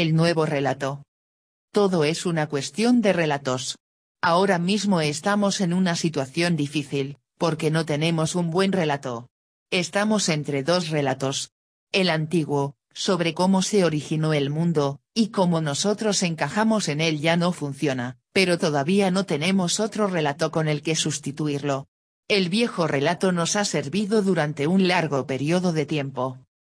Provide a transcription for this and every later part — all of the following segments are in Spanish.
el nuevo relato. Todo es una cuestión de relatos. Ahora mismo estamos en una situación difícil, porque no tenemos un buen relato. Estamos entre dos relatos. El antiguo, sobre cómo se originó el mundo, y cómo nosotros encajamos en él ya no funciona, pero todavía no tenemos otro relato con el que sustituirlo. El viejo relato nos ha servido durante un largo periodo de tiempo,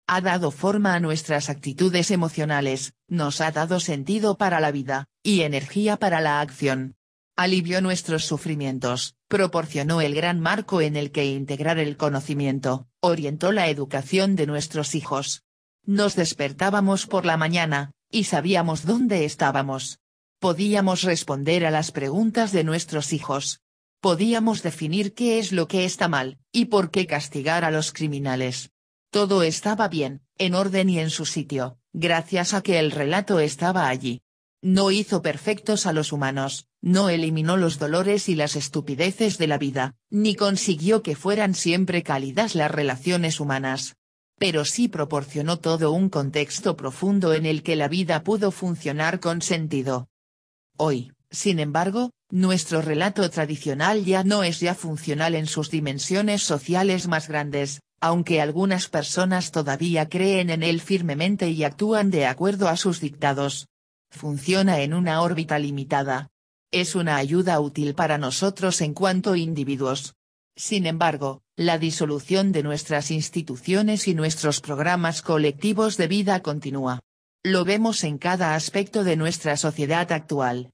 ha dado forma a nuestras actitudes emocionales, nos ha dado sentido para la vida, y energía para la acción. Alivió nuestros sufrimientos, proporcionó el gran marco en el que integrar el conocimiento, orientó la educación de nuestros hijos. Nos despertábamos por la mañana, y sabíamos dónde estábamos. Podíamos responder a las preguntas de nuestros hijos. Podíamos definir qué es lo que está mal, y por qué castigar a los criminales todo estaba bien, en orden y en su sitio, gracias a que el relato estaba allí. No hizo perfectos a los humanos, no eliminó los dolores y las estupideces de la vida, ni consiguió que fueran siempre cálidas las relaciones humanas. Pero sí proporcionó todo un contexto profundo en el que la vida pudo funcionar con sentido. Hoy, sin embargo, nuestro relato tradicional ya no es ya funcional en sus dimensiones sociales más grandes, aunque algunas personas todavía creen en él firmemente y actúan de acuerdo a sus dictados. Funciona en una órbita limitada. Es una ayuda útil para nosotros en cuanto individuos. Sin embargo, la disolución de nuestras instituciones y nuestros programas colectivos de vida continúa. Lo vemos en cada aspecto de nuestra sociedad actual.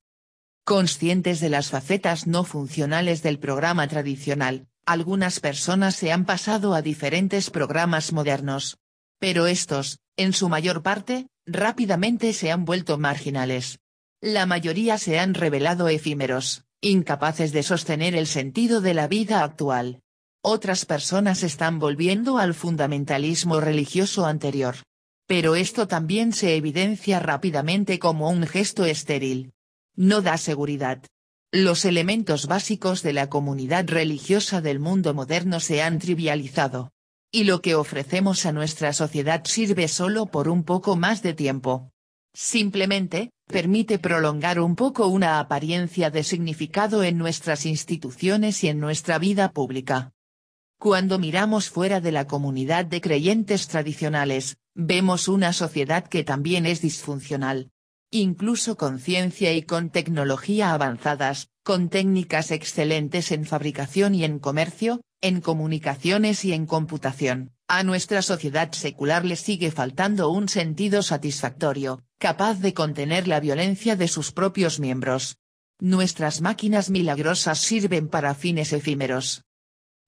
Conscientes de las facetas no funcionales del programa tradicional, algunas personas se han pasado a diferentes programas modernos. Pero estos, en su mayor parte, rápidamente se han vuelto marginales. La mayoría se han revelado efímeros, incapaces de sostener el sentido de la vida actual. Otras personas están volviendo al fundamentalismo religioso anterior. Pero esto también se evidencia rápidamente como un gesto estéril. No da seguridad los elementos básicos de la comunidad religiosa del mundo moderno se han trivializado. Y lo que ofrecemos a nuestra sociedad sirve solo por un poco más de tiempo. Simplemente, permite prolongar un poco una apariencia de significado en nuestras instituciones y en nuestra vida pública. Cuando miramos fuera de la comunidad de creyentes tradicionales, vemos una sociedad que también es disfuncional, incluso con ciencia y con tecnología avanzadas, con técnicas excelentes en fabricación y en comercio, en comunicaciones y en computación, a nuestra sociedad secular le sigue faltando un sentido satisfactorio, capaz de contener la violencia de sus propios miembros. Nuestras máquinas milagrosas sirven para fines efímeros.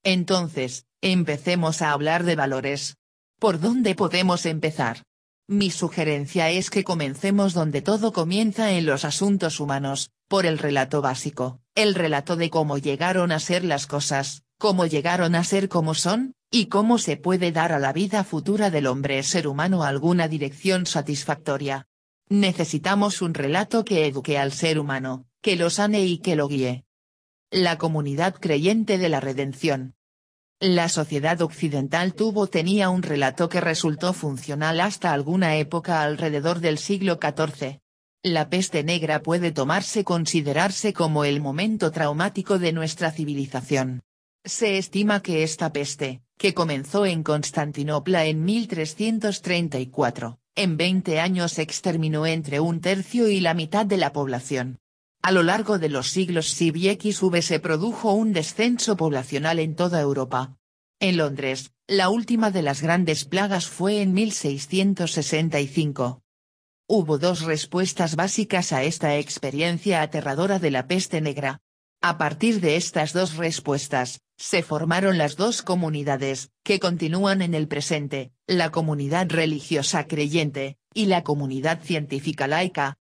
Entonces, empecemos a hablar de valores. ¿Por dónde podemos empezar? Mi sugerencia es que comencemos donde todo comienza en los asuntos humanos, por el relato básico, el relato de cómo llegaron a ser las cosas, cómo llegaron a ser como son, y cómo se puede dar a la vida futura del hombre ser humano alguna dirección satisfactoria. Necesitamos un relato que eduque al ser humano, que lo sane y que lo guíe. La comunidad creyente de la redención, la sociedad occidental tuvo tenía un relato que resultó funcional hasta alguna época alrededor del siglo XIV. La peste negra puede tomarse considerarse como el momento traumático de nuestra civilización. Se estima que esta peste, que comenzó en Constantinopla en 1334, en 20 años exterminó entre un tercio y la mitad de la población. A lo largo de los siglos XV se produjo un descenso poblacional en toda Europa. En Londres, la última de las grandes plagas fue en 1665. Hubo dos respuestas básicas a esta experiencia aterradora de la peste negra. A partir de estas dos respuestas, se formaron las dos comunidades, que continúan en el presente, la comunidad religiosa creyente, y la comunidad científica laica,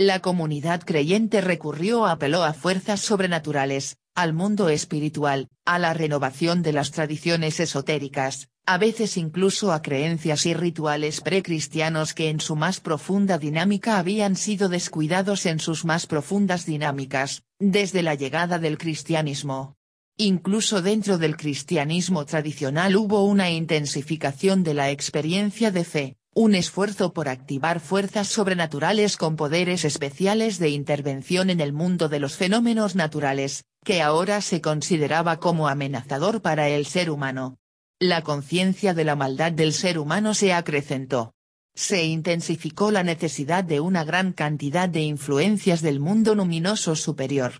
la comunidad creyente recurrió a apeló a fuerzas sobrenaturales, al mundo espiritual, a la renovación de las tradiciones esotéricas, a veces incluso a creencias y rituales precristianos que en su más profunda dinámica habían sido descuidados en sus más profundas dinámicas, desde la llegada del cristianismo. Incluso dentro del cristianismo tradicional hubo una intensificación de la experiencia de fe, un esfuerzo por activar fuerzas sobrenaturales con poderes especiales de intervención en el mundo de los fenómenos naturales, que ahora se consideraba como amenazador para el ser humano. La conciencia de la maldad del ser humano se acrecentó. Se intensificó la necesidad de una gran cantidad de influencias del mundo luminoso superior.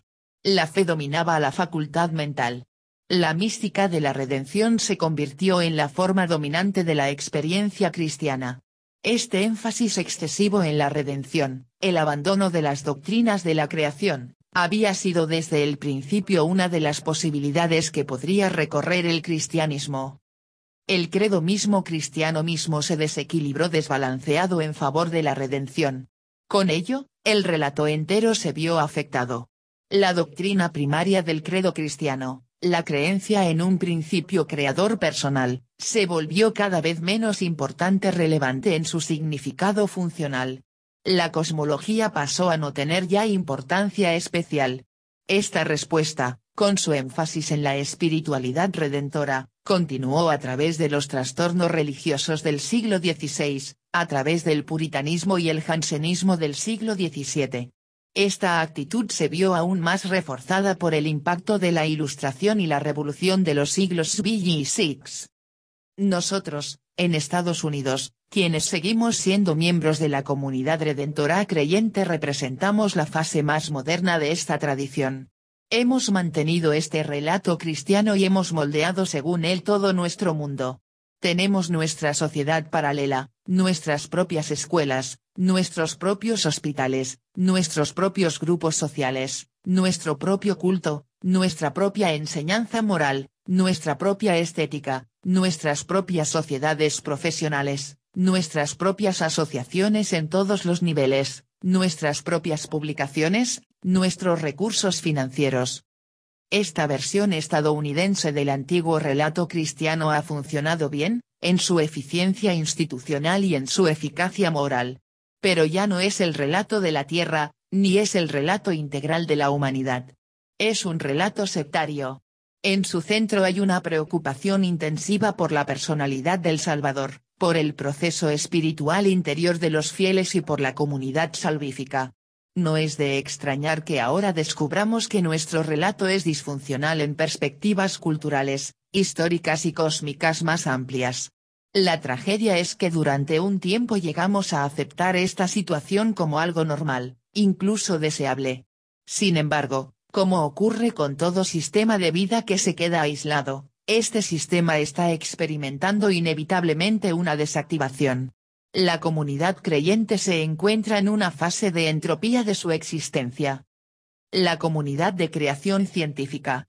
La fe dominaba a la facultad mental, la mística de la redención se convirtió en la forma dominante de la experiencia cristiana. Este énfasis excesivo en la redención, el abandono de las doctrinas de la creación, había sido desde el principio una de las posibilidades que podría recorrer el cristianismo. El credo mismo cristiano mismo se desequilibró desbalanceado en favor de la redención. Con ello, el relato entero se vio afectado. La doctrina primaria del credo cristiano, la creencia en un principio creador personal, se volvió cada vez menos importante relevante en su significado funcional. La cosmología pasó a no tener ya importancia especial. Esta respuesta, con su énfasis en la espiritualidad redentora, continuó a través de los trastornos religiosos del siglo XVI, a través del puritanismo y el jansenismo del siglo XVII, esta actitud se vio aún más reforzada por el impacto de la Ilustración y la Revolución de los siglos XVII y Nosotros, en Estados Unidos, quienes seguimos siendo miembros de la comunidad redentora creyente representamos la fase más moderna de esta tradición. Hemos mantenido este relato cristiano y hemos moldeado según él todo nuestro mundo. Tenemos nuestra sociedad paralela, nuestras propias escuelas, nuestros propios hospitales, nuestros propios grupos sociales, nuestro propio culto, nuestra propia enseñanza moral, nuestra propia estética, nuestras propias sociedades profesionales, nuestras propias asociaciones en todos los niveles, nuestras propias publicaciones, nuestros recursos financieros. Esta versión estadounidense del antiguo relato cristiano ha funcionado bien, en su eficiencia institucional y en su eficacia moral pero ya no es el relato de la Tierra, ni es el relato integral de la humanidad. Es un relato sectario. En su centro hay una preocupación intensiva por la personalidad del Salvador, por el proceso espiritual interior de los fieles y por la comunidad salvífica. No es de extrañar que ahora descubramos que nuestro relato es disfuncional en perspectivas culturales, históricas y cósmicas más amplias. La tragedia es que durante un tiempo llegamos a aceptar esta situación como algo normal, incluso deseable. Sin embargo, como ocurre con todo sistema de vida que se queda aislado, este sistema está experimentando inevitablemente una desactivación. La comunidad creyente se encuentra en una fase de entropía de su existencia. La comunidad de creación científica,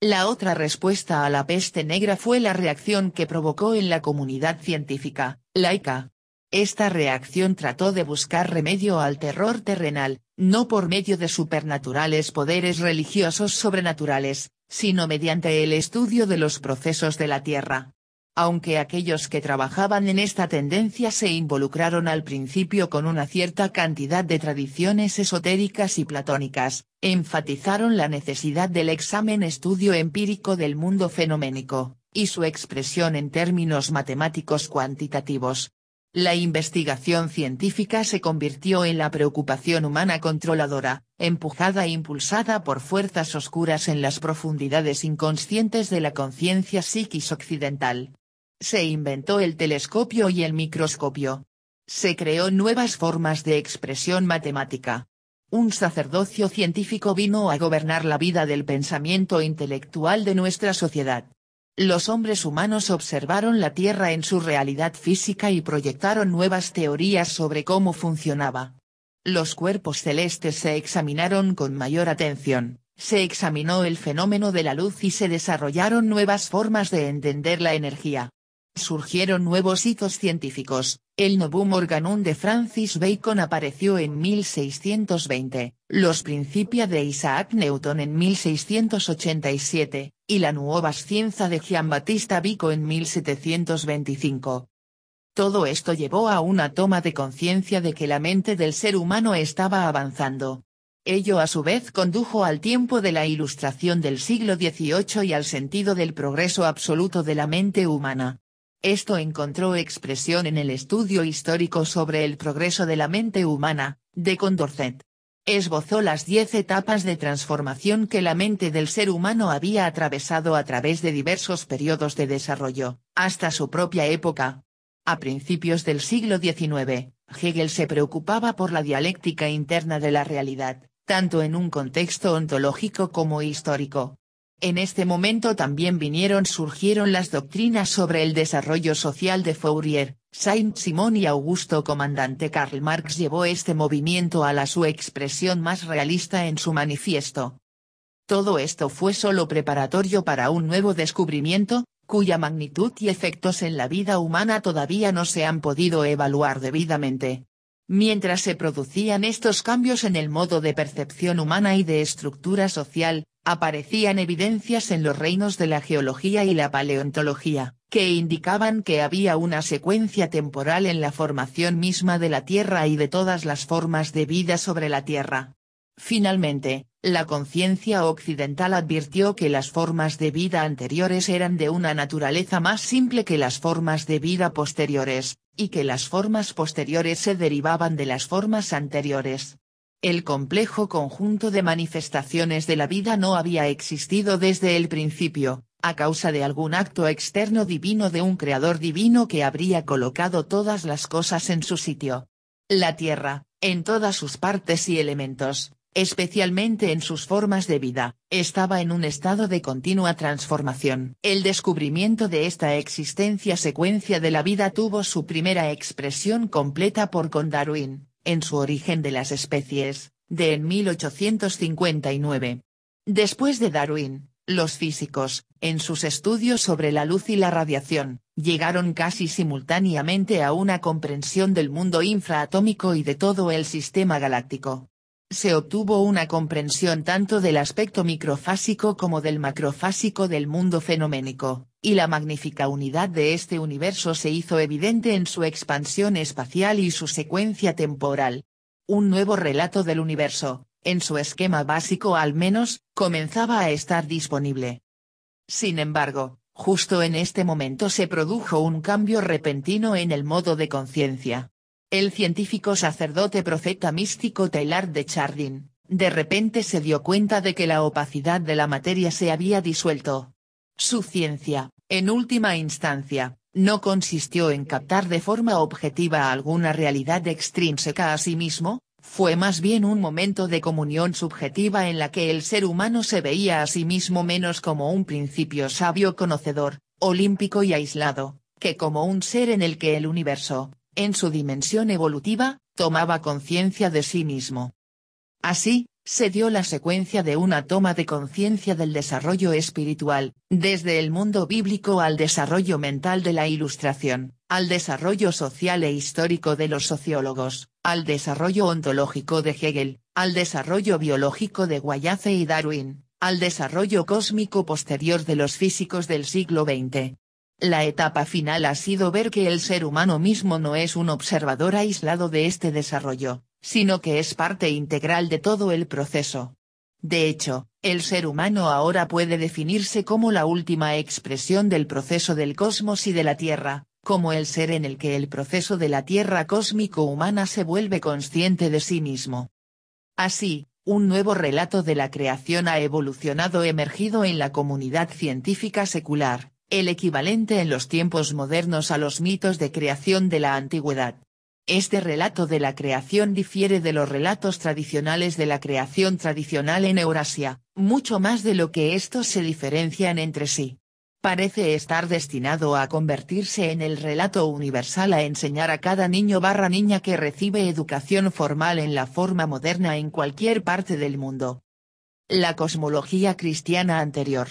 la otra respuesta a la peste negra fue la reacción que provocó en la comunidad científica, laica. Esta reacción trató de buscar remedio al terror terrenal, no por medio de supernaturales poderes religiosos sobrenaturales, sino mediante el estudio de los procesos de la Tierra aunque aquellos que trabajaban en esta tendencia se involucraron al principio con una cierta cantidad de tradiciones esotéricas y platónicas, enfatizaron la necesidad del examen estudio empírico del mundo fenoménico, y su expresión en términos matemáticos cuantitativos. La investigación científica se convirtió en la preocupación humana controladora, empujada e impulsada por fuerzas oscuras en las profundidades inconscientes de la conciencia psiquis occidental, se inventó el telescopio y el microscopio. Se creó nuevas formas de expresión matemática. Un sacerdocio científico vino a gobernar la vida del pensamiento intelectual de nuestra sociedad. Los hombres humanos observaron la Tierra en su realidad física y proyectaron nuevas teorías sobre cómo funcionaba. Los cuerpos celestes se examinaron con mayor atención, se examinó el fenómeno de la luz y se desarrollaron nuevas formas de entender la energía. Surgieron nuevos hitos científicos, el Novum Organum de Francis Bacon apareció en 1620, los Principia de Isaac Newton en 1687, y la Nueva Scienza de Giambattista Vico en 1725. Todo esto llevó a una toma de conciencia de que la mente del ser humano estaba avanzando. Ello a su vez condujo al tiempo de la Ilustración del siglo XVIII y al sentido del progreso absoluto de la mente humana. Esto encontró expresión en el estudio histórico sobre el progreso de la mente humana, de Condorcet. Esbozó las diez etapas de transformación que la mente del ser humano había atravesado a través de diversos periodos de desarrollo, hasta su propia época. A principios del siglo XIX, Hegel se preocupaba por la dialéctica interna de la realidad, tanto en un contexto ontológico como histórico, en este momento también vinieron surgieron las doctrinas sobre el desarrollo social de Fourier, Saint-Simon y Augusto Comandante Karl Marx llevó este movimiento a la su expresión más realista en su manifiesto. Todo esto fue solo preparatorio para un nuevo descubrimiento, cuya magnitud y efectos en la vida humana todavía no se han podido evaluar debidamente. Mientras se producían estos cambios en el modo de percepción humana y de estructura social, aparecían evidencias en los reinos de la geología y la paleontología, que indicaban que había una secuencia temporal en la formación misma de la Tierra y de todas las formas de vida sobre la Tierra. Finalmente, la conciencia occidental advirtió que las formas de vida anteriores eran de una naturaleza más simple que las formas de vida posteriores, y que las formas posteriores se derivaban de las formas anteriores. El complejo conjunto de manifestaciones de la vida no había existido desde el principio, a causa de algún acto externo divino de un creador divino que habría colocado todas las cosas en su sitio. La tierra, en todas sus partes y elementos, especialmente en sus formas de vida, estaba en un estado de continua transformación. El descubrimiento de esta existencia secuencia de la vida tuvo su primera expresión completa por con en su origen de las especies, de en 1859. Después de Darwin, los físicos, en sus estudios sobre la luz y la radiación, llegaron casi simultáneamente a una comprensión del mundo infraatómico y de todo el sistema galáctico se obtuvo una comprensión tanto del aspecto microfásico como del macrofásico del mundo fenoménico, y la magnífica unidad de este universo se hizo evidente en su expansión espacial y su secuencia temporal. Un nuevo relato del universo, en su esquema básico al menos, comenzaba a estar disponible. Sin embargo, justo en este momento se produjo un cambio repentino en el modo de conciencia el científico sacerdote profeta místico Taylor de Chardin, de repente se dio cuenta de que la opacidad de la materia se había disuelto. Su ciencia, en última instancia, no consistió en captar de forma objetiva alguna realidad extrínseca a sí mismo, fue más bien un momento de comunión subjetiva en la que el ser humano se veía a sí mismo menos como un principio sabio conocedor, olímpico y aislado, que como un ser en el que el universo, en su dimensión evolutiva, tomaba conciencia de sí mismo. Así, se dio la secuencia de una toma de conciencia del desarrollo espiritual, desde el mundo bíblico al desarrollo mental de la ilustración, al desarrollo social e histórico de los sociólogos, al desarrollo ontológico de Hegel, al desarrollo biológico de Guayace y Darwin, al desarrollo cósmico posterior de los físicos del siglo XX, la etapa final ha sido ver que el ser humano mismo no es un observador aislado de este desarrollo, sino que es parte integral de todo el proceso. De hecho, el ser humano ahora puede definirse como la última expresión del proceso del cosmos y de la Tierra, como el ser en el que el proceso de la Tierra cósmico-humana se vuelve consciente de sí mismo. Así, un nuevo relato de la creación ha evolucionado emergido en la comunidad científica secular, el equivalente en los tiempos modernos a los mitos de creación de la antigüedad. Este relato de la creación difiere de los relatos tradicionales de la creación tradicional en Eurasia, mucho más de lo que estos se diferencian entre sí. Parece estar destinado a convertirse en el relato universal a enseñar a cada niño barra niña que recibe educación formal en la forma moderna en cualquier parte del mundo. La cosmología cristiana anterior,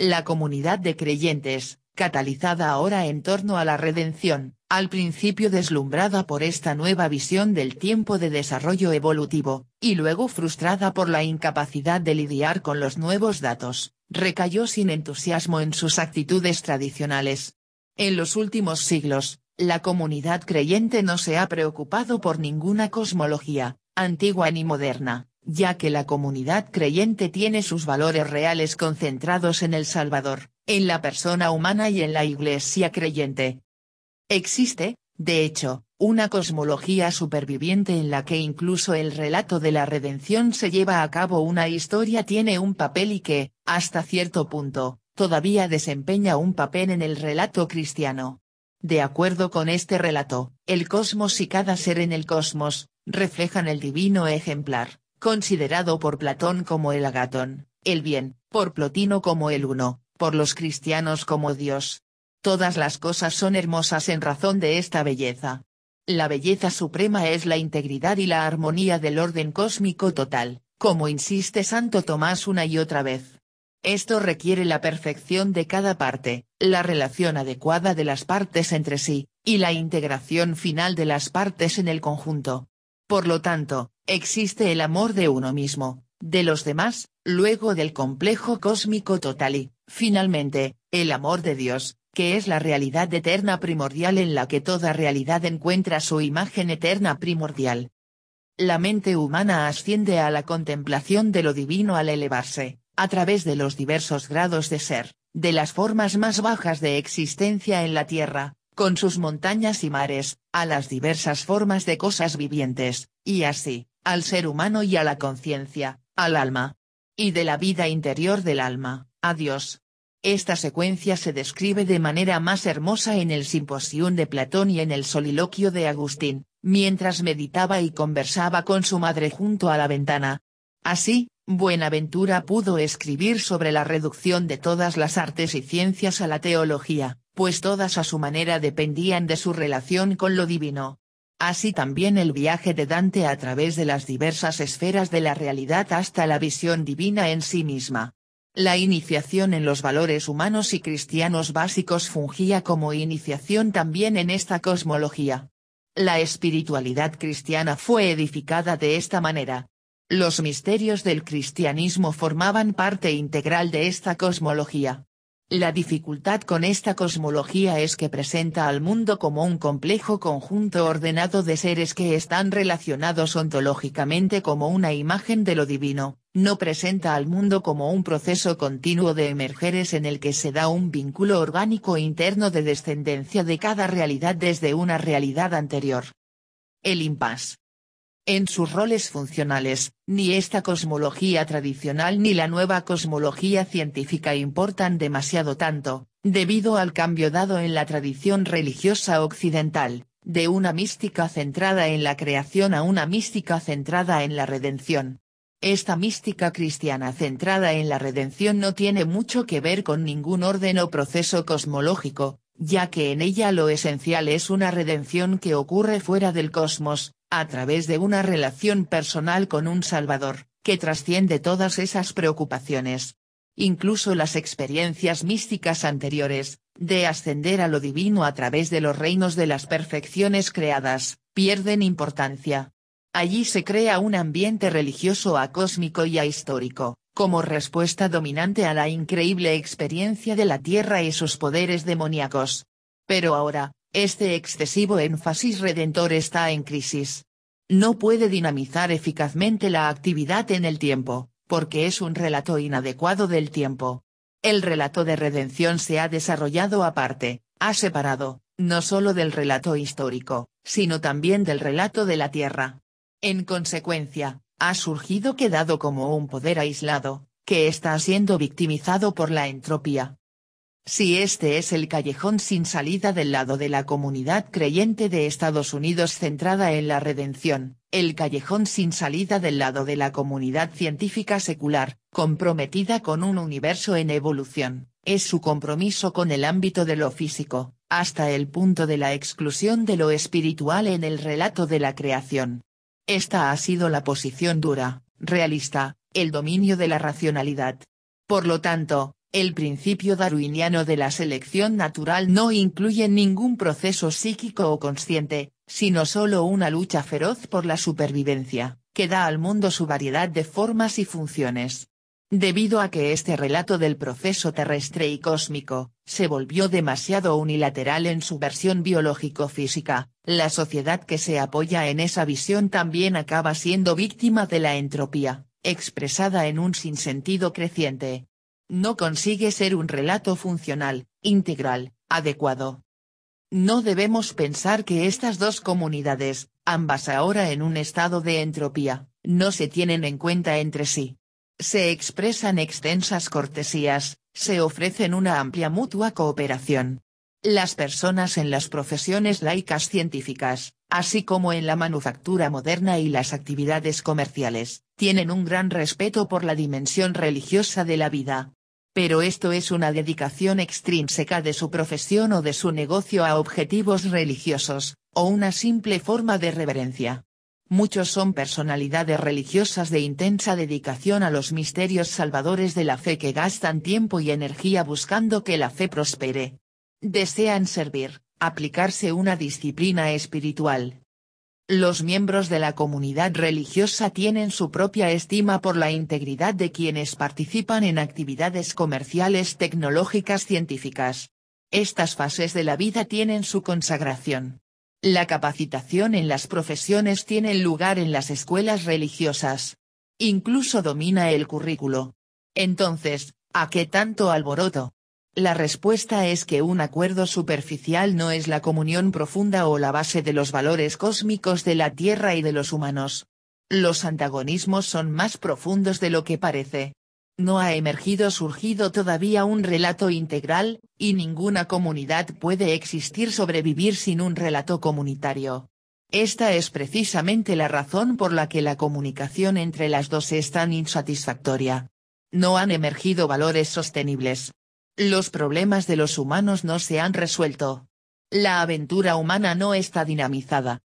la comunidad de creyentes, catalizada ahora en torno a la redención, al principio deslumbrada por esta nueva visión del tiempo de desarrollo evolutivo, y luego frustrada por la incapacidad de lidiar con los nuevos datos, recayó sin entusiasmo en sus actitudes tradicionales. En los últimos siglos, la comunidad creyente no se ha preocupado por ninguna cosmología, antigua ni moderna, ya que la comunidad creyente tiene sus valores reales concentrados en el Salvador, en la persona humana y en la iglesia creyente. Existe, de hecho, una cosmología superviviente en la que incluso el relato de la redención se lleva a cabo una historia tiene un papel y que, hasta cierto punto, todavía desempeña un papel en el relato cristiano. De acuerdo con este relato, el cosmos y cada ser en el cosmos, reflejan el divino ejemplar considerado por Platón como el agatón, el bien, por Plotino como el uno, por los cristianos como Dios. Todas las cosas son hermosas en razón de esta belleza. La belleza suprema es la integridad y la armonía del orden cósmico total, como insiste Santo Tomás una y otra vez. Esto requiere la perfección de cada parte, la relación adecuada de las partes entre sí, y la integración final de las partes en el conjunto. Por lo tanto, existe el amor de uno mismo, de los demás, luego del complejo cósmico total y, finalmente, el amor de Dios, que es la realidad eterna primordial en la que toda realidad encuentra su imagen eterna primordial. La mente humana asciende a la contemplación de lo divino al elevarse, a través de los diversos grados de ser, de las formas más bajas de existencia en la Tierra, con sus montañas y mares, a las diversas formas de cosas vivientes, y así, al ser humano y a la conciencia, al alma. Y de la vida interior del alma, a Dios. Esta secuencia se describe de manera más hermosa en el simposium de Platón y en el Soliloquio de Agustín, mientras meditaba y conversaba con su madre junto a la ventana. Así, Buenaventura pudo escribir sobre la reducción de todas las artes y ciencias a la teología, pues todas a su manera dependían de su relación con lo divino así también el viaje de Dante a través de las diversas esferas de la realidad hasta la visión divina en sí misma. La iniciación en los valores humanos y cristianos básicos fungía como iniciación también en esta cosmología. La espiritualidad cristiana fue edificada de esta manera. Los misterios del cristianismo formaban parte integral de esta cosmología. La dificultad con esta cosmología es que presenta al mundo como un complejo conjunto ordenado de seres que están relacionados ontológicamente como una imagen de lo divino, no presenta al mundo como un proceso continuo de emergeres en el que se da un vínculo orgánico interno de descendencia de cada realidad desde una realidad anterior. El impas en sus roles funcionales, ni esta cosmología tradicional ni la nueva cosmología científica importan demasiado tanto, debido al cambio dado en la tradición religiosa occidental, de una mística centrada en la creación a una mística centrada en la redención. Esta mística cristiana centrada en la redención no tiene mucho que ver con ningún orden o proceso cosmológico, ya que en ella lo esencial es una redención que ocurre fuera del cosmos, a través de una relación personal con un Salvador, que trasciende todas esas preocupaciones. Incluso las experiencias místicas anteriores, de ascender a lo divino a través de los reinos de las perfecciones creadas, pierden importancia. Allí se crea un ambiente religioso a cósmico y a histórico como respuesta dominante a la increíble experiencia de la Tierra y sus poderes demoníacos. Pero ahora, este excesivo énfasis redentor está en crisis. No puede dinamizar eficazmente la actividad en el tiempo, porque es un relato inadecuado del tiempo. El relato de redención se ha desarrollado aparte, ha separado, no solo del relato histórico, sino también del relato de la Tierra. En consecuencia, ha surgido quedado como un poder aislado, que está siendo victimizado por la entropía. Si este es el callejón sin salida del lado de la comunidad creyente de Estados Unidos centrada en la redención, el callejón sin salida del lado de la comunidad científica secular, comprometida con un universo en evolución, es su compromiso con el ámbito de lo físico, hasta el punto de la exclusión de lo espiritual en el relato de la creación. Esta ha sido la posición dura, realista, el dominio de la racionalidad. Por lo tanto, el principio darwiniano de la selección natural no incluye ningún proceso psíquico o consciente, sino solo una lucha feroz por la supervivencia, que da al mundo su variedad de formas y funciones. Debido a que este relato del proceso terrestre y cósmico, se volvió demasiado unilateral en su versión biológico-física, la sociedad que se apoya en esa visión también acaba siendo víctima de la entropía, expresada en un sinsentido creciente. No consigue ser un relato funcional, integral, adecuado. No debemos pensar que estas dos comunidades, ambas ahora en un estado de entropía, no se tienen en cuenta entre sí se expresan extensas cortesías, se ofrecen una amplia mutua cooperación. Las personas en las profesiones laicas científicas, así como en la manufactura moderna y las actividades comerciales, tienen un gran respeto por la dimensión religiosa de la vida. Pero esto es una dedicación extrínseca de su profesión o de su negocio a objetivos religiosos, o una simple forma de reverencia. Muchos son personalidades religiosas de intensa dedicación a los misterios salvadores de la fe que gastan tiempo y energía buscando que la fe prospere. Desean servir, aplicarse una disciplina espiritual. Los miembros de la comunidad religiosa tienen su propia estima por la integridad de quienes participan en actividades comerciales tecnológicas científicas. Estas fases de la vida tienen su consagración. La capacitación en las profesiones tiene lugar en las escuelas religiosas. Incluso domina el currículo. Entonces, ¿a qué tanto alboroto? La respuesta es que un acuerdo superficial no es la comunión profunda o la base de los valores cósmicos de la Tierra y de los humanos. Los antagonismos son más profundos de lo que parece no ha emergido surgido todavía un relato integral, y ninguna comunidad puede existir sobrevivir sin un relato comunitario. Esta es precisamente la razón por la que la comunicación entre las dos es tan insatisfactoria. No han emergido valores sostenibles. Los problemas de los humanos no se han resuelto. La aventura humana no está dinamizada.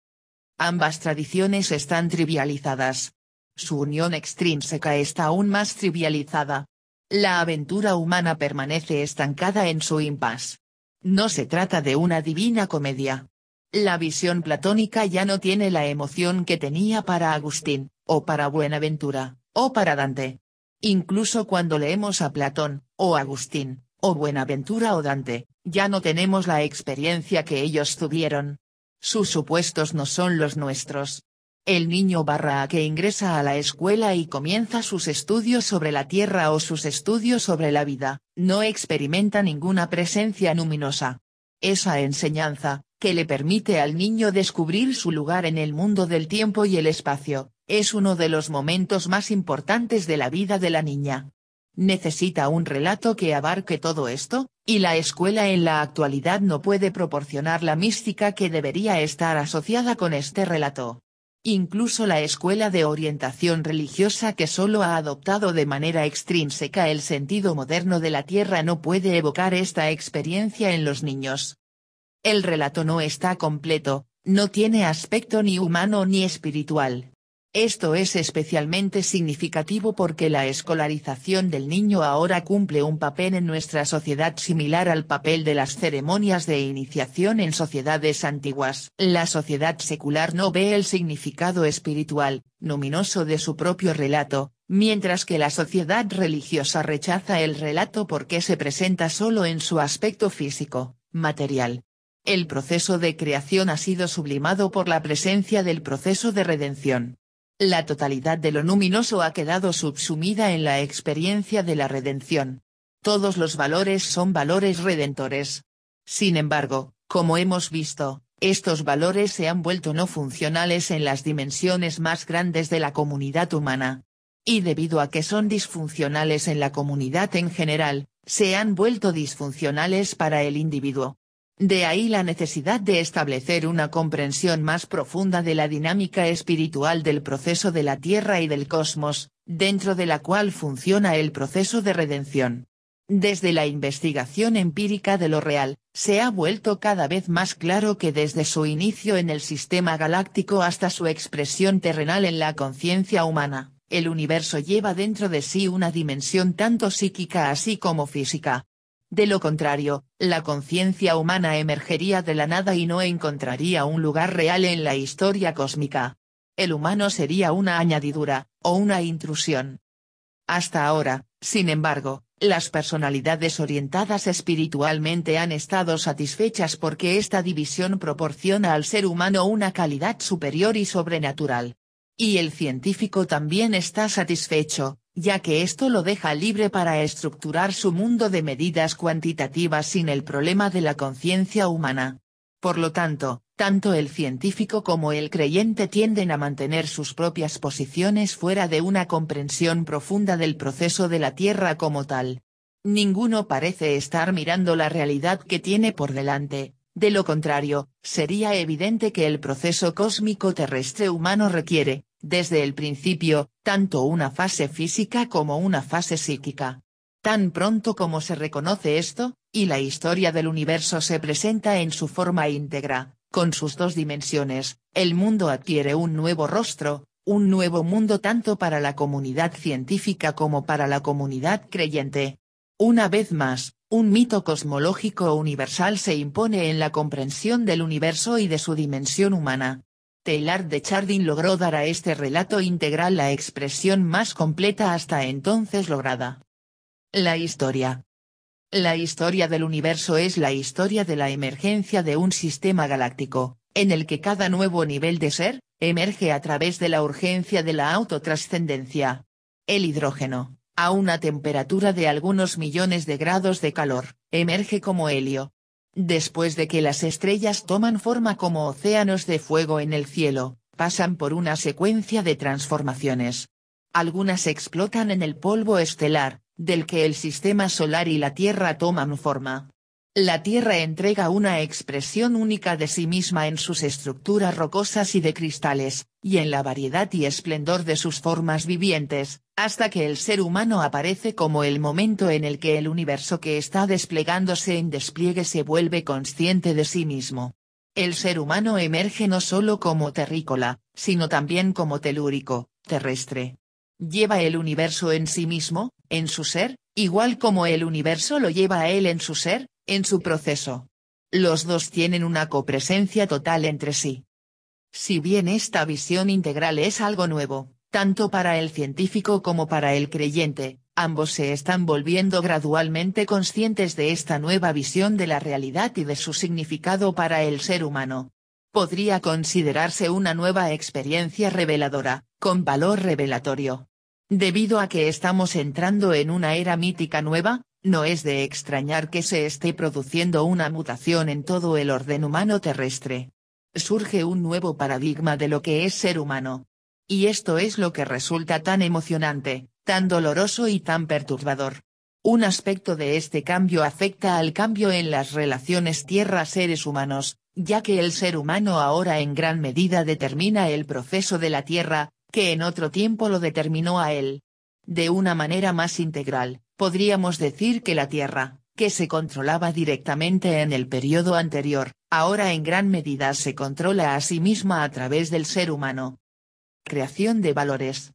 Ambas tradiciones están trivializadas su unión extrínseca está aún más trivializada. La aventura humana permanece estancada en su impas. No se trata de una divina comedia. La visión platónica ya no tiene la emoción que tenía para Agustín, o para Buenaventura, o para Dante. Incluso cuando leemos a Platón, o Agustín, o Buenaventura o Dante, ya no tenemos la experiencia que ellos tuvieron. Sus supuestos no son los nuestros, el niño barra a que ingresa a la escuela y comienza sus estudios sobre la tierra o sus estudios sobre la vida, no experimenta ninguna presencia luminosa. Esa enseñanza, que le permite al niño descubrir su lugar en el mundo del tiempo y el espacio, es uno de los momentos más importantes de la vida de la niña. Necesita un relato que abarque todo esto, y la escuela en la actualidad no puede proporcionar la mística que debería estar asociada con este relato. Incluso la escuela de orientación religiosa que solo ha adoptado de manera extrínseca el sentido moderno de la tierra no puede evocar esta experiencia en los niños. El relato no está completo, no tiene aspecto ni humano ni espiritual, esto es especialmente significativo porque la escolarización del niño ahora cumple un papel en nuestra sociedad similar al papel de las ceremonias de iniciación en sociedades antiguas. La sociedad secular no ve el significado espiritual, luminoso de su propio relato, mientras que la sociedad religiosa rechaza el relato porque se presenta solo en su aspecto físico, material. El proceso de creación ha sido sublimado por la presencia del proceso de redención. La totalidad de lo luminoso ha quedado subsumida en la experiencia de la redención. Todos los valores son valores redentores. Sin embargo, como hemos visto, estos valores se han vuelto no funcionales en las dimensiones más grandes de la comunidad humana. Y debido a que son disfuncionales en la comunidad en general, se han vuelto disfuncionales para el individuo. De ahí la necesidad de establecer una comprensión más profunda de la dinámica espiritual del proceso de la Tierra y del cosmos, dentro de la cual funciona el proceso de redención. Desde la investigación empírica de lo real, se ha vuelto cada vez más claro que desde su inicio en el sistema galáctico hasta su expresión terrenal en la conciencia humana, el universo lleva dentro de sí una dimensión tanto psíquica así como física, de lo contrario, la conciencia humana emergería de la nada y no encontraría un lugar real en la historia cósmica. El humano sería una añadidura, o una intrusión. Hasta ahora, sin embargo, las personalidades orientadas espiritualmente han estado satisfechas porque esta división proporciona al ser humano una calidad superior y sobrenatural. Y el científico también está satisfecho, ya que esto lo deja libre para estructurar su mundo de medidas cuantitativas sin el problema de la conciencia humana. Por lo tanto, tanto el científico como el creyente tienden a mantener sus propias posiciones fuera de una comprensión profunda del proceso de la Tierra como tal. Ninguno parece estar mirando la realidad que tiene por delante, de lo contrario, sería evidente que el proceso cósmico terrestre humano requiere, desde el principio, tanto una fase física como una fase psíquica. Tan pronto como se reconoce esto, y la historia del universo se presenta en su forma íntegra, con sus dos dimensiones, el mundo adquiere un nuevo rostro, un nuevo mundo tanto para la comunidad científica como para la comunidad creyente. Una vez más, un mito cosmológico universal se impone en la comprensión del universo y de su dimensión humana. Taylor de Chardin logró dar a este relato integral la expresión más completa hasta entonces lograda. La historia. La historia del universo es la historia de la emergencia de un sistema galáctico, en el que cada nuevo nivel de ser, emerge a través de la urgencia de la autotrascendencia. El hidrógeno, a una temperatura de algunos millones de grados de calor, emerge como helio, Después de que las estrellas toman forma como océanos de fuego en el cielo, pasan por una secuencia de transformaciones. Algunas explotan en el polvo estelar, del que el sistema solar y la Tierra toman forma, la Tierra entrega una expresión única de sí misma en sus estructuras rocosas y de cristales, y en la variedad y esplendor de sus formas vivientes, hasta que el ser humano aparece como el momento en el que el universo que está desplegándose en despliegue se vuelve consciente de sí mismo. El ser humano emerge no solo como terrícola, sino también como telúrico, terrestre. Lleva el universo en sí mismo, en su ser, igual como el universo lo lleva a él en su ser, en su proceso. Los dos tienen una copresencia total entre sí. Si bien esta visión integral es algo nuevo, tanto para el científico como para el creyente, ambos se están volviendo gradualmente conscientes de esta nueva visión de la realidad y de su significado para el ser humano. Podría considerarse una nueva experiencia reveladora, con valor revelatorio. Debido a que estamos entrando en una era mítica nueva, no es de extrañar que se esté produciendo una mutación en todo el orden humano terrestre. Surge un nuevo paradigma de lo que es ser humano. Y esto es lo que resulta tan emocionante, tan doloroso y tan perturbador. Un aspecto de este cambio afecta al cambio en las relaciones tierra-seres humanos, ya que el ser humano ahora en gran medida determina el proceso de la tierra, que en otro tiempo lo determinó a él. De una manera más integral, podríamos decir que la Tierra, que se controlaba directamente en el periodo anterior, ahora en gran medida se controla a sí misma a través del ser humano. Creación de valores.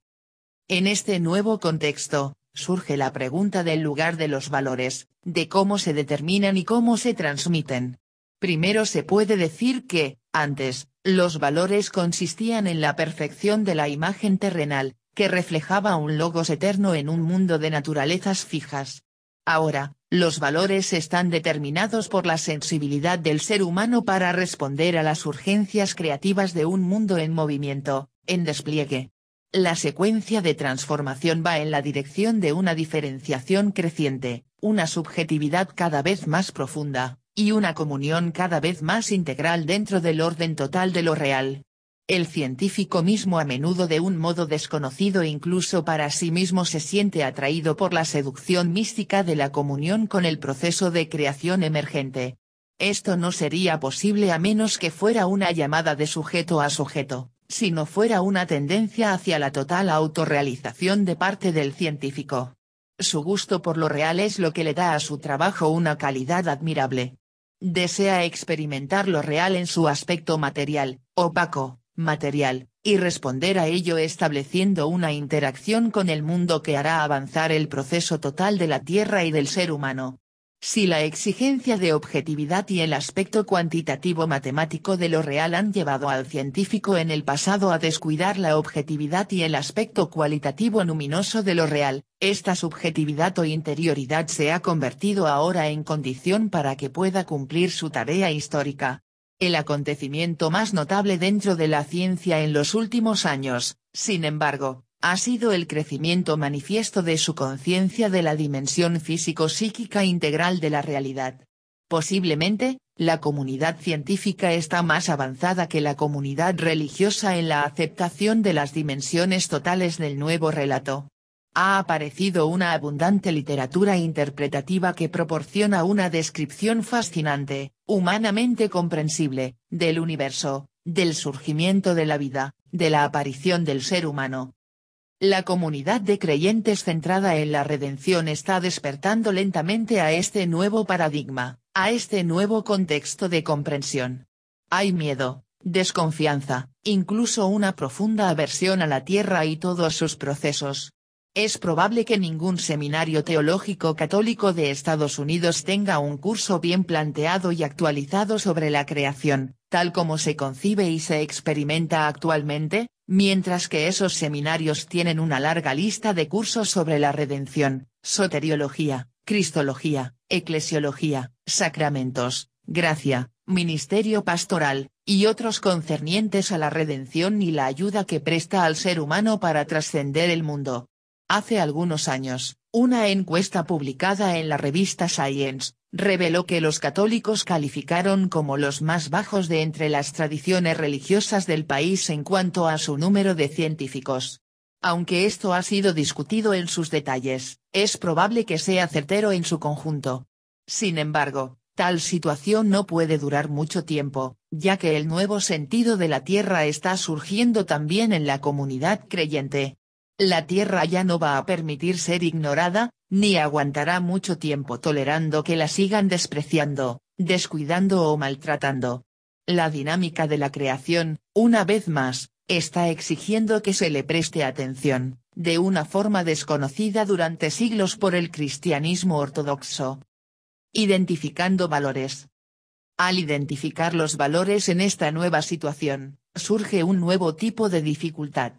En este nuevo contexto, surge la pregunta del lugar de los valores, de cómo se determinan y cómo se transmiten. Primero se puede decir que, antes, los valores consistían en la perfección de la imagen terrenal, que reflejaba un logos eterno en un mundo de naturalezas fijas. Ahora, los valores están determinados por la sensibilidad del ser humano para responder a las urgencias creativas de un mundo en movimiento, en despliegue. La secuencia de transformación va en la dirección de una diferenciación creciente, una subjetividad cada vez más profunda, y una comunión cada vez más integral dentro del orden total de lo real, el científico mismo a menudo de un modo desconocido incluso para sí mismo se siente atraído por la seducción mística de la comunión con el proceso de creación emergente. Esto no sería posible a menos que fuera una llamada de sujeto a sujeto, si no fuera una tendencia hacia la total autorrealización de parte del científico. Su gusto por lo real es lo que le da a su trabajo una calidad admirable. Desea experimentar lo real en su aspecto material, opaco, material, y responder a ello estableciendo una interacción con el mundo que hará avanzar el proceso total de la Tierra y del ser humano. Si la exigencia de objetividad y el aspecto cuantitativo matemático de lo real han llevado al científico en el pasado a descuidar la objetividad y el aspecto cualitativo luminoso de lo real, esta subjetividad o interioridad se ha convertido ahora en condición para que pueda cumplir su tarea histórica, el acontecimiento más notable dentro de la ciencia en los últimos años, sin embargo, ha sido el crecimiento manifiesto de su conciencia de la dimensión físico-psíquica integral de la realidad. Posiblemente, la comunidad científica está más avanzada que la comunidad religiosa en la aceptación de las dimensiones totales del nuevo relato ha aparecido una abundante literatura interpretativa que proporciona una descripción fascinante, humanamente comprensible, del universo, del surgimiento de la vida, de la aparición del ser humano. La comunidad de creyentes centrada en la redención está despertando lentamente a este nuevo paradigma, a este nuevo contexto de comprensión. Hay miedo, desconfianza, incluso una profunda aversión a la tierra y todos sus procesos, es probable que ningún seminario teológico católico de Estados Unidos tenga un curso bien planteado y actualizado sobre la creación, tal como se concibe y se experimenta actualmente, mientras que esos seminarios tienen una larga lista de cursos sobre la redención, soteriología, cristología, eclesiología, sacramentos, gracia, ministerio pastoral, y otros concernientes a la redención y la ayuda que presta al ser humano para trascender el mundo. Hace algunos años, una encuesta publicada en la revista Science, reveló que los católicos calificaron como los más bajos de entre las tradiciones religiosas del país en cuanto a su número de científicos. Aunque esto ha sido discutido en sus detalles, es probable que sea certero en su conjunto. Sin embargo, tal situación no puede durar mucho tiempo, ya que el nuevo sentido de la tierra está surgiendo también en la comunidad creyente. La Tierra ya no va a permitir ser ignorada, ni aguantará mucho tiempo tolerando que la sigan despreciando, descuidando o maltratando. La dinámica de la creación, una vez más, está exigiendo que se le preste atención, de una forma desconocida durante siglos por el cristianismo ortodoxo. Identificando valores. Al identificar los valores en esta nueva situación, surge un nuevo tipo de dificultad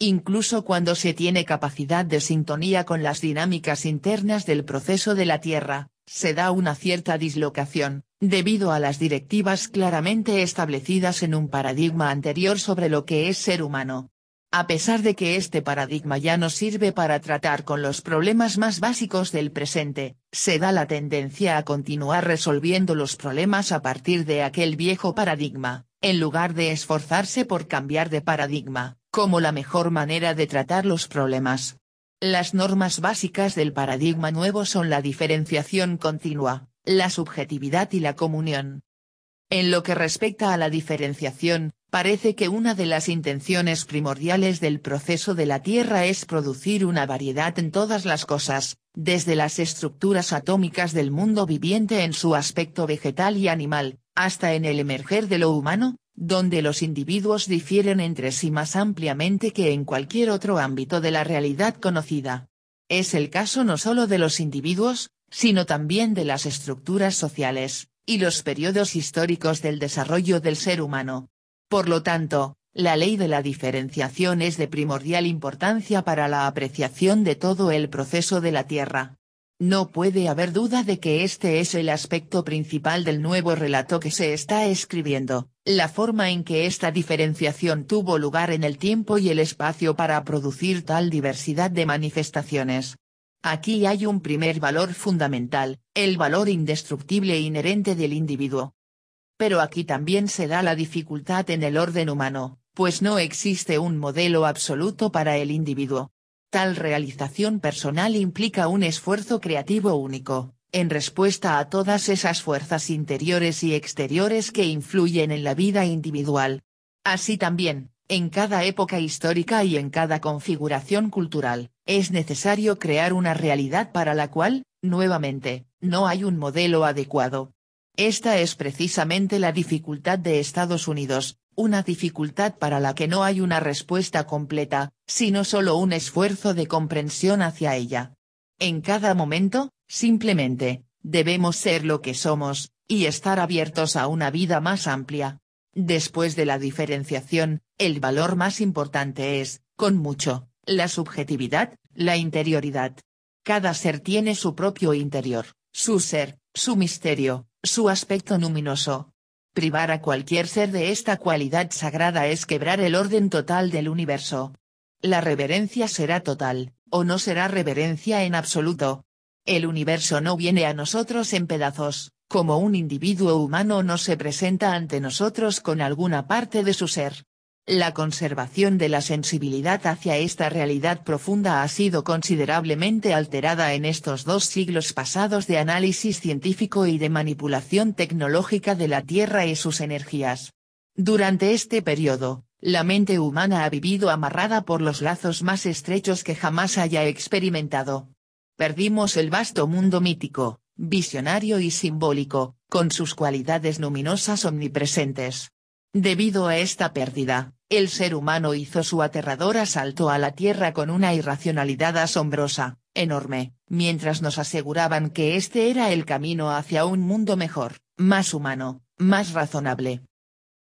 incluso cuando se tiene capacidad de sintonía con las dinámicas internas del proceso de la Tierra, se da una cierta dislocación, debido a las directivas claramente establecidas en un paradigma anterior sobre lo que es ser humano. A pesar de que este paradigma ya no sirve para tratar con los problemas más básicos del presente, se da la tendencia a continuar resolviendo los problemas a partir de aquel viejo paradigma en lugar de esforzarse por cambiar de paradigma, como la mejor manera de tratar los problemas. Las normas básicas del paradigma nuevo son la diferenciación continua, la subjetividad y la comunión. En lo que respecta a la diferenciación, Parece que una de las intenciones primordiales del proceso de la Tierra es producir una variedad en todas las cosas, desde las estructuras atómicas del mundo viviente en su aspecto vegetal y animal, hasta en el emerger de lo humano, donde los individuos difieren entre sí más ampliamente que en cualquier otro ámbito de la realidad conocida. Es el caso no solo de los individuos, sino también de las estructuras sociales, y los periodos históricos del desarrollo del ser humano, por lo tanto, la ley de la diferenciación es de primordial importancia para la apreciación de todo el proceso de la Tierra. No puede haber duda de que este es el aspecto principal del nuevo relato que se está escribiendo, la forma en que esta diferenciación tuvo lugar en el tiempo y el espacio para producir tal diversidad de manifestaciones. Aquí hay un primer valor fundamental, el valor indestructible e inherente del individuo, pero aquí también se da la dificultad en el orden humano, pues no existe un modelo absoluto para el individuo. Tal realización personal implica un esfuerzo creativo único, en respuesta a todas esas fuerzas interiores y exteriores que influyen en la vida individual. Así también, en cada época histórica y en cada configuración cultural, es necesario crear una realidad para la cual, nuevamente, no hay un modelo adecuado, esta es precisamente la dificultad de Estados Unidos, una dificultad para la que no hay una respuesta completa, sino solo un esfuerzo de comprensión hacia ella. En cada momento, simplemente, debemos ser lo que somos, y estar abiertos a una vida más amplia. Después de la diferenciación, el valor más importante es, con mucho, la subjetividad, la interioridad. Cada ser tiene su propio interior, su ser, su misterio, su aspecto luminoso. Privar a cualquier ser de esta cualidad sagrada es quebrar el orden total del universo. La reverencia será total, o no será reverencia en absoluto. El universo no viene a nosotros en pedazos, como un individuo humano no se presenta ante nosotros con alguna parte de su ser, la conservación de la sensibilidad hacia esta realidad profunda ha sido considerablemente alterada en estos dos siglos pasados de análisis científico y de manipulación tecnológica de la Tierra y sus energías. Durante este periodo, la mente humana ha vivido amarrada por los lazos más estrechos que jamás haya experimentado. Perdimos el vasto mundo mítico, visionario y simbólico, con sus cualidades luminosas omnipresentes Debido a esta pérdida, el ser humano hizo su aterrador asalto a la Tierra con una irracionalidad asombrosa, enorme, mientras nos aseguraban que este era el camino hacia un mundo mejor, más humano, más razonable.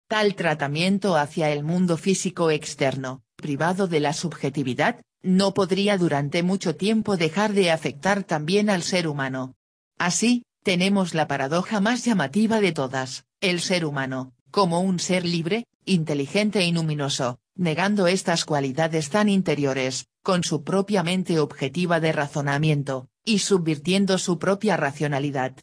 Tal tratamiento hacia el mundo físico externo, privado de la subjetividad, no podría durante mucho tiempo dejar de afectar también al ser humano. Así, tenemos la paradoja más llamativa de todas, el ser humano, como un ser libre, inteligente y luminoso, negando estas cualidades tan interiores, con su propia mente objetiva de razonamiento, y subvirtiendo su propia racionalidad.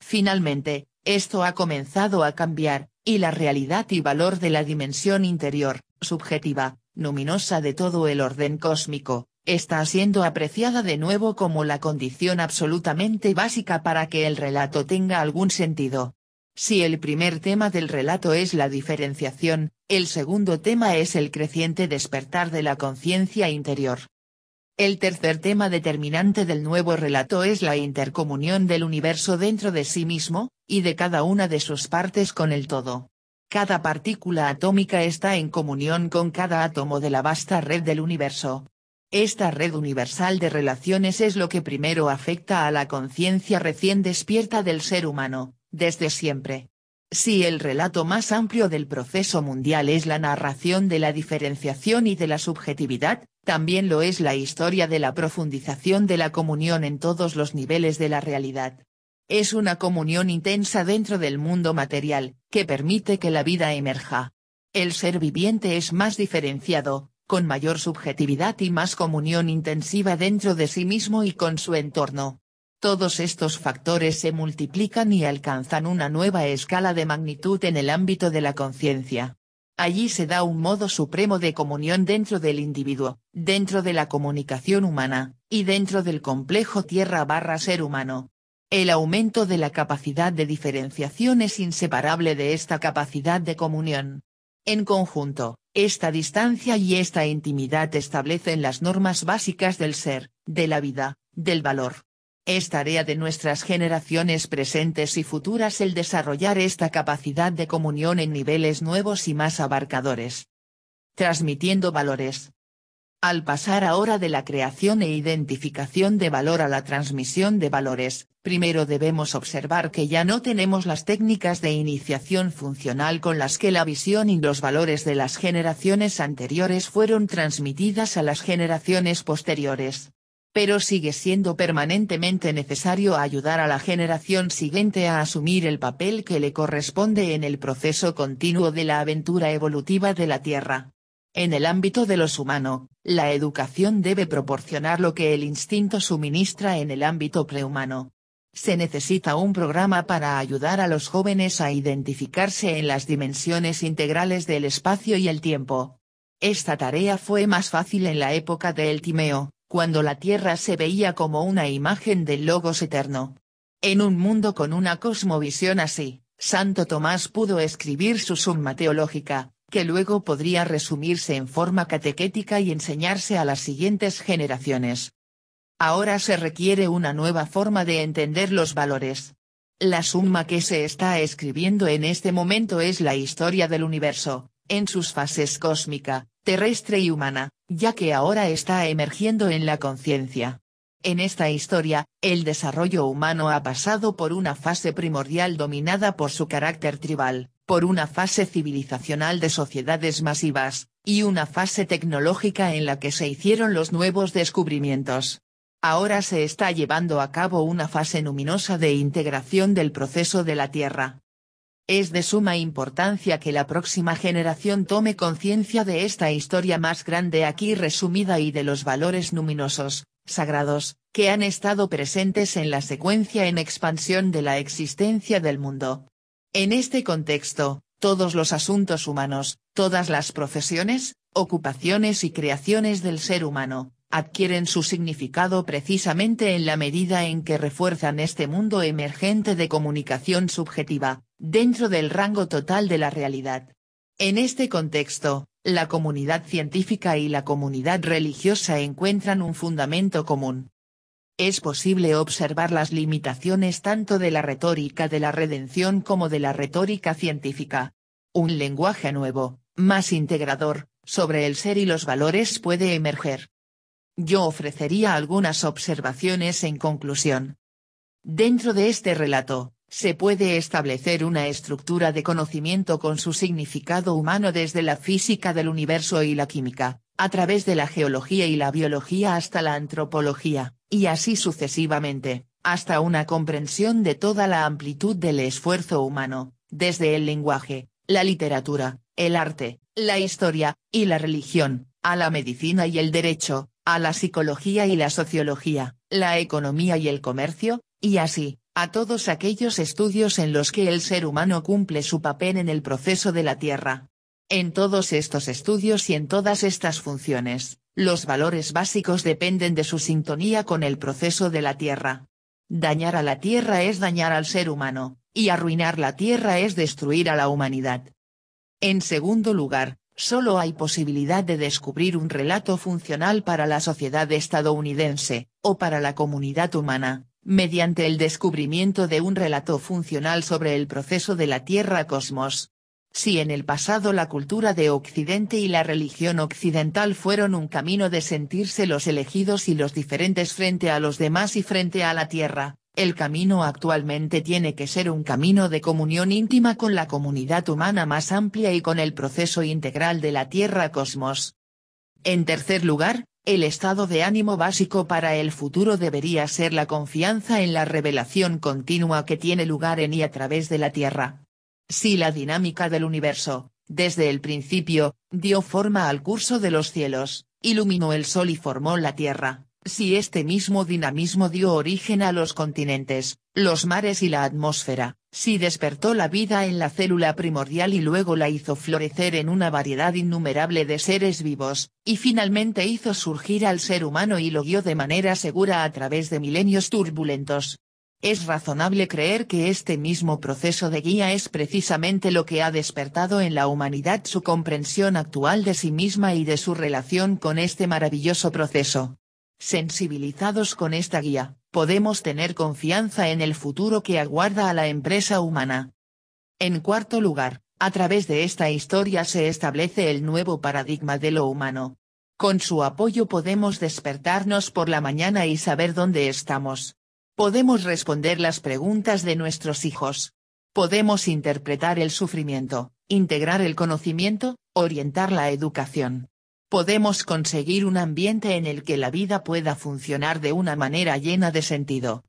Finalmente, esto ha comenzado a cambiar, y la realidad y valor de la dimensión interior, subjetiva, luminosa de todo el orden cósmico, está siendo apreciada de nuevo como la condición absolutamente básica para que el relato tenga algún sentido. Si el primer tema del relato es la diferenciación, el segundo tema es el creciente despertar de la conciencia interior. El tercer tema determinante del nuevo relato es la intercomunión del universo dentro de sí mismo, y de cada una de sus partes con el todo. Cada partícula atómica está en comunión con cada átomo de la vasta red del universo. Esta red universal de relaciones es lo que primero afecta a la conciencia recién despierta del ser humano, desde siempre. Si el relato más amplio del proceso mundial es la narración de la diferenciación y de la subjetividad, también lo es la historia de la profundización de la comunión en todos los niveles de la realidad. Es una comunión intensa dentro del mundo material, que permite que la vida emerja. El ser viviente es más diferenciado, con mayor subjetividad y más comunión intensiva dentro de sí mismo y con su entorno. Todos estos factores se multiplican y alcanzan una nueva escala de magnitud en el ámbito de la conciencia. Allí se da un modo supremo de comunión dentro del individuo, dentro de la comunicación humana, y dentro del complejo tierra barra ser humano. El aumento de la capacidad de diferenciación es inseparable de esta capacidad de comunión. En conjunto, esta distancia y esta intimidad establecen las normas básicas del ser, de la vida, del valor, es tarea de nuestras generaciones presentes y futuras el desarrollar esta capacidad de comunión en niveles nuevos y más abarcadores. Transmitiendo valores. Al pasar ahora de la creación e identificación de valor a la transmisión de valores, primero debemos observar que ya no tenemos las técnicas de iniciación funcional con las que la visión y los valores de las generaciones anteriores fueron transmitidas a las generaciones posteriores pero sigue siendo permanentemente necesario ayudar a la generación siguiente a asumir el papel que le corresponde en el proceso continuo de la aventura evolutiva de la Tierra. En el ámbito de los humanos, la educación debe proporcionar lo que el instinto suministra en el ámbito prehumano. Se necesita un programa para ayudar a los jóvenes a identificarse en las dimensiones integrales del espacio y el tiempo. Esta tarea fue más fácil en la época del Timeo, cuando la Tierra se veía como una imagen del Logos eterno. En un mundo con una cosmovisión así, Santo Tomás pudo escribir su Summa Teológica, que luego podría resumirse en forma catequética y enseñarse a las siguientes generaciones. Ahora se requiere una nueva forma de entender los valores. La summa que se está escribiendo en este momento es la historia del universo, en sus fases cósmica, terrestre y humana, ya que ahora está emergiendo en la conciencia. En esta historia, el desarrollo humano ha pasado por una fase primordial dominada por su carácter tribal, por una fase civilizacional de sociedades masivas, y una fase tecnológica en la que se hicieron los nuevos descubrimientos. Ahora se está llevando a cabo una fase luminosa de integración del proceso de la Tierra, es de suma importancia que la próxima generación tome conciencia de esta historia más grande aquí resumida y de los valores luminosos, sagrados, que han estado presentes en la secuencia en expansión de la existencia del mundo. En este contexto, todos los asuntos humanos, todas las profesiones, ocupaciones y creaciones del ser humano, adquieren su significado precisamente en la medida en que refuerzan este mundo emergente de comunicación subjetiva, dentro del rango total de la realidad. En este contexto, la comunidad científica y la comunidad religiosa encuentran un fundamento común. Es posible observar las limitaciones tanto de la retórica de la redención como de la retórica científica. Un lenguaje nuevo, más integrador, sobre el ser y los valores puede emerger. Yo ofrecería algunas observaciones en conclusión. Dentro de este relato, se puede establecer una estructura de conocimiento con su significado humano desde la física del universo y la química, a través de la geología y la biología hasta la antropología, y así sucesivamente, hasta una comprensión de toda la amplitud del esfuerzo humano, desde el lenguaje, la literatura, el arte, la historia, y la religión, a la medicina y el derecho, a la psicología y la sociología, la economía y el comercio, y así, a todos aquellos estudios en los que el ser humano cumple su papel en el proceso de la Tierra. En todos estos estudios y en todas estas funciones, los valores básicos dependen de su sintonía con el proceso de la Tierra. Dañar a la Tierra es dañar al ser humano, y arruinar la Tierra es destruir a la humanidad. En segundo lugar, solo hay posibilidad de descubrir un relato funcional para la sociedad estadounidense, o para la comunidad humana, mediante el descubrimiento de un relato funcional sobre el proceso de la Tierra-Cosmos. Si en el pasado la cultura de Occidente y la religión occidental fueron un camino de sentirse los elegidos y los diferentes frente a los demás y frente a la Tierra, el camino actualmente tiene que ser un camino de comunión íntima con la comunidad humana más amplia y con el proceso integral de la Tierra-Cosmos. En tercer lugar, el estado de ánimo básico para el futuro debería ser la confianza en la revelación continua que tiene lugar en y a través de la Tierra. Si la dinámica del universo, desde el principio, dio forma al curso de los cielos, iluminó el sol y formó la Tierra, si este mismo dinamismo dio origen a los continentes, los mares y la atmósfera, si despertó la vida en la célula primordial y luego la hizo florecer en una variedad innumerable de seres vivos, y finalmente hizo surgir al ser humano y lo guió de manera segura a través de milenios turbulentos. Es razonable creer que este mismo proceso de guía es precisamente lo que ha despertado en la humanidad su comprensión actual de sí misma y de su relación con este maravilloso proceso. Sensibilizados con esta guía, podemos tener confianza en el futuro que aguarda a la empresa humana. En cuarto lugar, a través de esta historia se establece el nuevo paradigma de lo humano. Con su apoyo podemos despertarnos por la mañana y saber dónde estamos. Podemos responder las preguntas de nuestros hijos. Podemos interpretar el sufrimiento, integrar el conocimiento, orientar la educación podemos conseguir un ambiente en el que la vida pueda funcionar de una manera llena de sentido.